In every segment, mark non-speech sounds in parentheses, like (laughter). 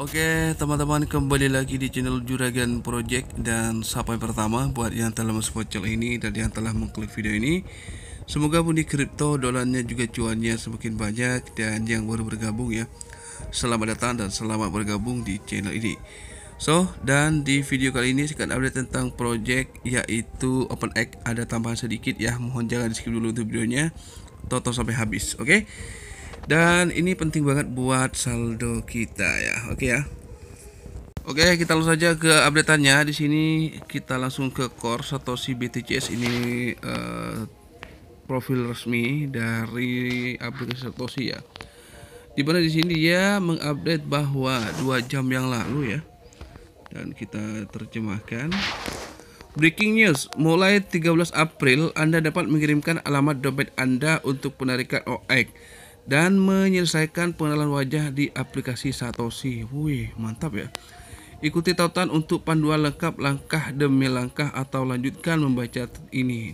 Oke teman-teman kembali lagi di channel Juragan Project dan sampai pertama buat yang telah masuk channel ini dan yang telah mengklik video ini Semoga di kripto dolarnya juga cuannya semakin banyak dan yang baru bergabung ya Selamat datang dan selamat bergabung di channel ini So, dan di video kali ini saya akan update tentang project yaitu Open OpenX ada tambahan sedikit ya. Mohon jangan di skip dulu untuk videonya. Tonton sampai habis, oke? Okay? dan ini penting banget buat saldo kita ya oke okay ya Oke, okay, kita langsung saja ke updateannya. Di sini kita langsung ke core Satoshi BTCS ini uh, profil resmi dari aplikasi Satoshi ya. Di mana di sini dia mengupdate bahwa dua jam yang lalu ya. Dan kita terjemahkan. Breaking news, mulai 13 April Anda dapat mengirimkan alamat dompet Anda untuk penarikan OX dan menyelesaikan pengenalan wajah di aplikasi Satoshi. Wih, mantap ya. Ikuti tautan untuk panduan lengkap langkah demi langkah atau lanjutkan membaca ini.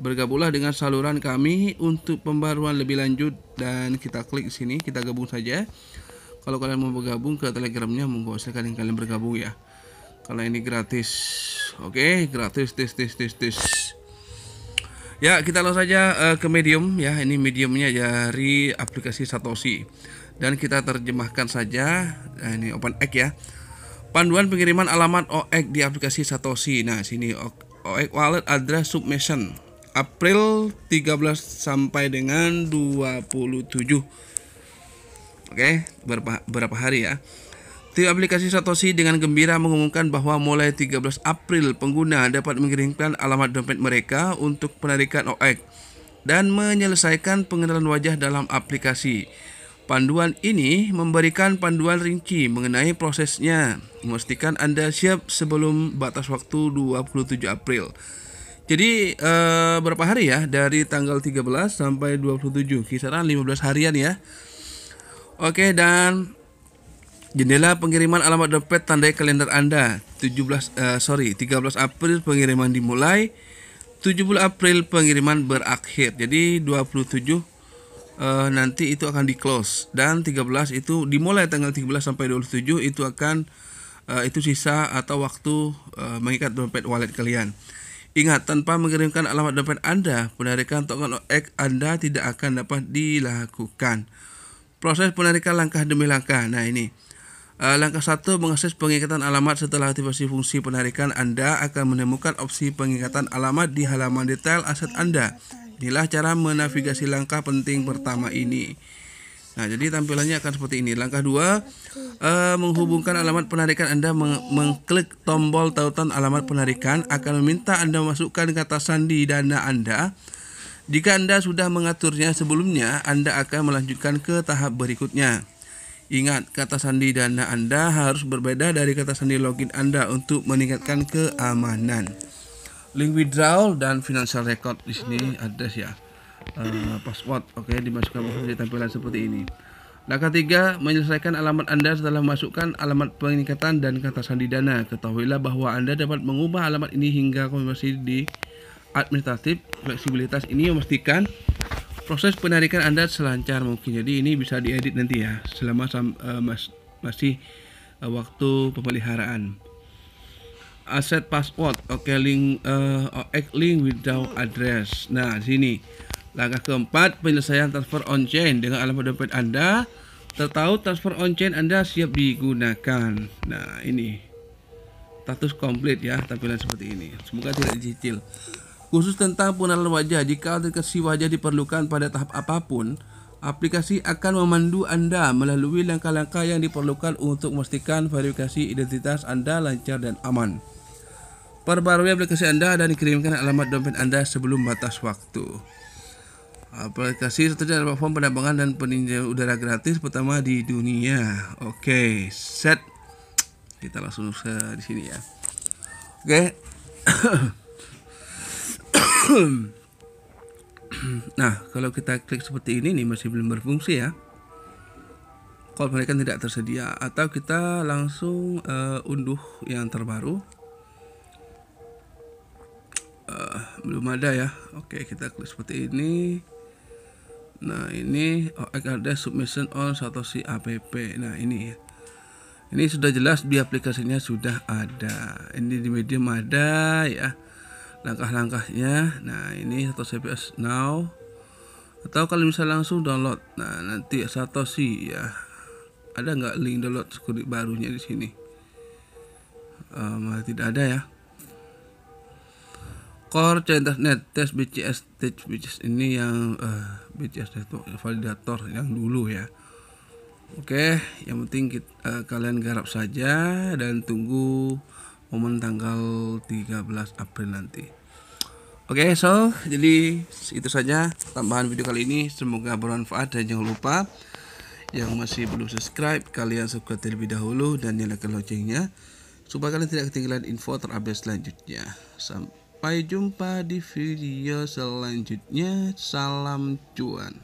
Bergabunglah dengan saluran kami untuk pembaruan lebih lanjut dan kita klik sini, kita gabung saja. Kalau kalian mau bergabung ke telegramnya, monggo silakan kalian bergabung ya. Kalau ini gratis, oke, gratis, tis, tis, tis, tis. Ya, kita langsung saja uh, ke medium ya. Ini mediumnya dari aplikasi Satoshi. Dan kita terjemahkan saja nah, ini OpenX ya. Panduan pengiriman alamat OX di aplikasi Satoshi. Nah, sini OX wallet address submission April 13 sampai dengan 27. Oke, berapa berapa hari ya? Tim aplikasi Satoshi dengan gembira mengumumkan bahwa mulai 13 April pengguna dapat mengirimkan alamat dompet mereka untuk penarikan OX dan menyelesaikan pengenalan wajah dalam aplikasi. Panduan ini memberikan panduan rinci mengenai prosesnya, memastikan Anda siap sebelum batas waktu 27 April. Jadi eh, berapa hari ya dari tanggal 13 sampai 27? Kisaran 15 harian ya. Oke dan Jendela pengiriman alamat dompet tandai kalender Anda. 17 uh, eh, sorry, 13 April pengiriman dimulai. 70 April pengiriman berakhir. Jadi 27 uh, eh, nanti itu akan di close dan 13 itu dimulai tanggal 13 sampai 27 itu akan uh, itu sisa atau waktu uh, mengikat dompet wallet kalian. Ingat, tanpa mengirimkan alamat dompet Anda, penarikan token OX Anda tidak akan dapat dilakukan. Proses penarikan langkah demi langkah. Nah, ini. Eh, langkah satu mengakses pengikatan alamat setelah aktivasi fungsi penarikan Anda akan menemukan opsi pengikatan alamat di halaman detail aset Anda. Inilah cara menavigasi langkah penting pertama ini. Nah, jadi tampilannya akan seperti ini. Langkah dua eh, menghubungkan alamat penarikan Anda meng mengklik tombol tautan alamat penarikan akan meminta Anda masukkan kata sandi dana Anda. Jika Anda sudah mengaturnya sebelumnya, Anda akan melanjutkan ke tahap berikutnya. Ingat, kata sandi dana Anda harus berbeda dari kata sandi login Anda untuk meningkatkan keamanan. Link withdrawal dan financial record di sini ada ya. Uh, password, oke, okay, dimasukkan di tampilan seperti ini. Nah ketiga menyelesaikan alamat Anda setelah memasukkan alamat peningkatan dan kata sandi dana. Ketahuilah bahwa Anda dapat mengubah alamat ini hingga konversi di administratif. Fleksibilitas ini memastikan proses penarikan Anda selancar mungkin. Jadi ini bisa diedit nanti ya selama uh, mas masih uh, waktu pemeliharaan. Aset password, oke okay, link uh, link without address. Nah, sini. Langkah keempat, penyelesaian transfer on-chain dengan alamat dompet Anda. Tertahu transfer on-chain Anda siap digunakan. Nah, ini. Status komplit ya, tampilan seperti ini. Semoga tidak dicicil. Khusus tentang pengenalan wajah, jika autentikasi wajah diperlukan pada tahap apapun, aplikasi akan memandu Anda melalui langkah-langkah yang diperlukan untuk memastikan verifikasi identitas Anda lancar dan aman. Perbarui aplikasi Anda dan kirimkan alamat dompet Anda sebelum batas waktu. Aplikasi seterusnya adalah platform penerbangan dan peninjau udara gratis pertama di dunia. Oke, okay, set. Kita langsung ke di sini ya. Oke. Okay. (coughs) (coughs) nah, kalau kita klik seperti ini nih masih belum berfungsi ya. Kalau mereka tidak tersedia atau kita langsung uh, unduh yang terbaru. Uh, belum ada ya. Oke, kita klik seperti ini. Nah, ini oh, ada submission on Satoshi app. Nah, ini ya. Ini sudah jelas di aplikasinya sudah ada. Ini di Medium ada ya langkah-langkahnya nah ini Satoshi CPS Now atau kalian bisa langsung download nah nanti Satoshi ya ada nggak link download security barunya di sini um, tidak ada ya Core Testnet, Test BCS Test BCS ini yang uh, eh, BCS Network Validator yang dulu ya Oke, okay, yang penting kita, uh, eh, kalian garap saja dan tunggu momen tanggal 13 April nanti Oke okay, so jadi itu saja tambahan video kali ini semoga bermanfaat dan jangan lupa yang masih belum subscribe kalian subscribe terlebih dahulu dan nyalakan loncengnya supaya kalian tidak ketinggalan info terupdate selanjutnya sampai jumpa di video selanjutnya salam cuan